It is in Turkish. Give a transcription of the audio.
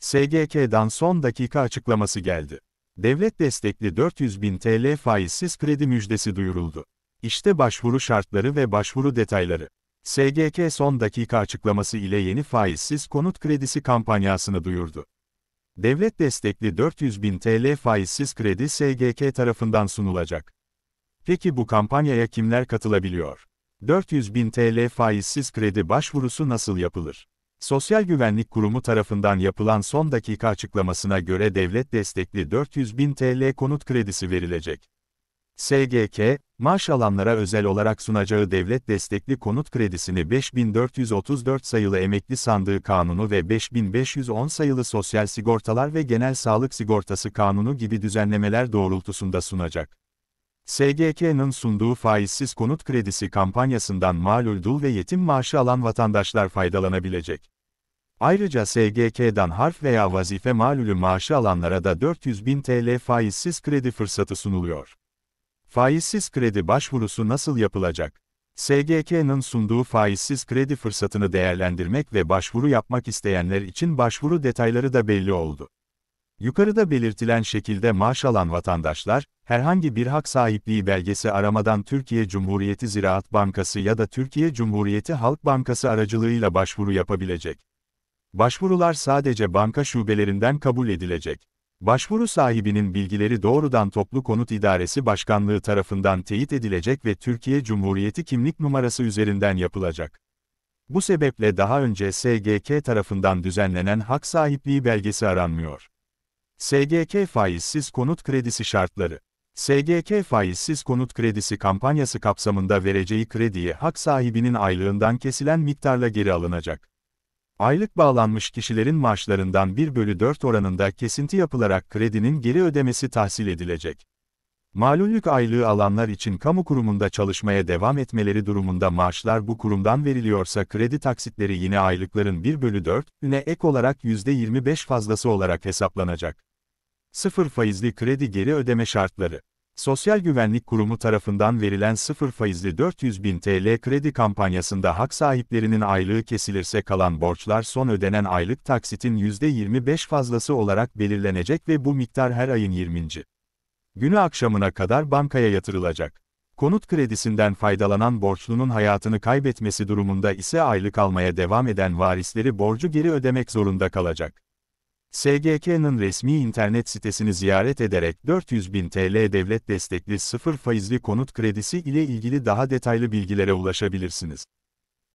SGK'dan son dakika açıklaması geldi. Devlet destekli 400 bin TL faizsiz kredi müjdesi duyuruldu. İşte başvuru şartları ve başvuru detayları. SGK son dakika açıklaması ile yeni faizsiz konut kredisi kampanyasını duyurdu. Devlet destekli 400 bin TL faizsiz kredi SGK tarafından sunulacak. Peki bu kampanyaya kimler katılabiliyor? 400 bin TL faizsiz kredi başvurusu nasıl yapılır? Sosyal Güvenlik Kurumu tarafından yapılan son dakika açıklamasına göre devlet destekli 400 bin TL konut kredisi verilecek. SGK, maaş alanlara özel olarak sunacağı devlet destekli konut kredisini 5434 sayılı emekli sandığı kanunu ve 5510 sayılı sosyal sigortalar ve genel sağlık sigortası kanunu gibi düzenlemeler doğrultusunda sunacak. SGK'nın sunduğu faizsiz konut kredisi kampanyasından malul dul ve yetim maaşı alan vatandaşlar faydalanabilecek. Ayrıca SGK'dan harf veya vazife malulü maaşı alanlara da 400 bin TL faizsiz kredi fırsatı sunuluyor. Faizsiz kredi başvurusu nasıl yapılacak? SGK'nın sunduğu faizsiz kredi fırsatını değerlendirmek ve başvuru yapmak isteyenler için başvuru detayları da belli oldu. Yukarıda belirtilen şekilde maaş alan vatandaşlar, herhangi bir hak sahipliği belgesi aramadan Türkiye Cumhuriyeti Ziraat Bankası ya da Türkiye Cumhuriyeti Halk Bankası aracılığıyla başvuru yapabilecek. Başvurular sadece banka şubelerinden kabul edilecek. Başvuru sahibinin bilgileri doğrudan Toplu Konut İdaresi Başkanlığı tarafından teyit edilecek ve Türkiye Cumhuriyeti kimlik numarası üzerinden yapılacak. Bu sebeple daha önce SGK tarafından düzenlenen hak sahipliği belgesi aranmıyor. SGK faizsiz konut kredisi şartları SGK faizsiz konut kredisi kampanyası kapsamında vereceği krediye hak sahibinin aylığından kesilen miktarla geri alınacak. Aylık bağlanmış kişilerin maaşlarından 1 bölü 4 oranında kesinti yapılarak kredinin geri ödemesi tahsil edilecek. Malullük aylığı alanlar için kamu kurumunda çalışmaya devam etmeleri durumunda maaşlar bu kurumdan veriliyorsa kredi taksitleri yine aylıkların 1 bölü 4, üne ek olarak %25 fazlası olarak hesaplanacak. Sıfır faizli kredi geri ödeme şartları. Sosyal Güvenlik Kurumu tarafından verilen sıfır faizli 400 bin TL kredi kampanyasında hak sahiplerinin aylığı kesilirse kalan borçlar son ödenen aylık taksitin %25 fazlası olarak belirlenecek ve bu miktar her ayın 20. günü akşamına kadar bankaya yatırılacak. Konut kredisinden faydalanan borçlunun hayatını kaybetmesi durumunda ise aylık almaya devam eden varisleri borcu geri ödemek zorunda kalacak. SGK'nın resmi internet sitesini ziyaret ederek 400 bin TL devlet destekli sıfır faizli konut kredisi ile ilgili daha detaylı bilgilere ulaşabilirsiniz.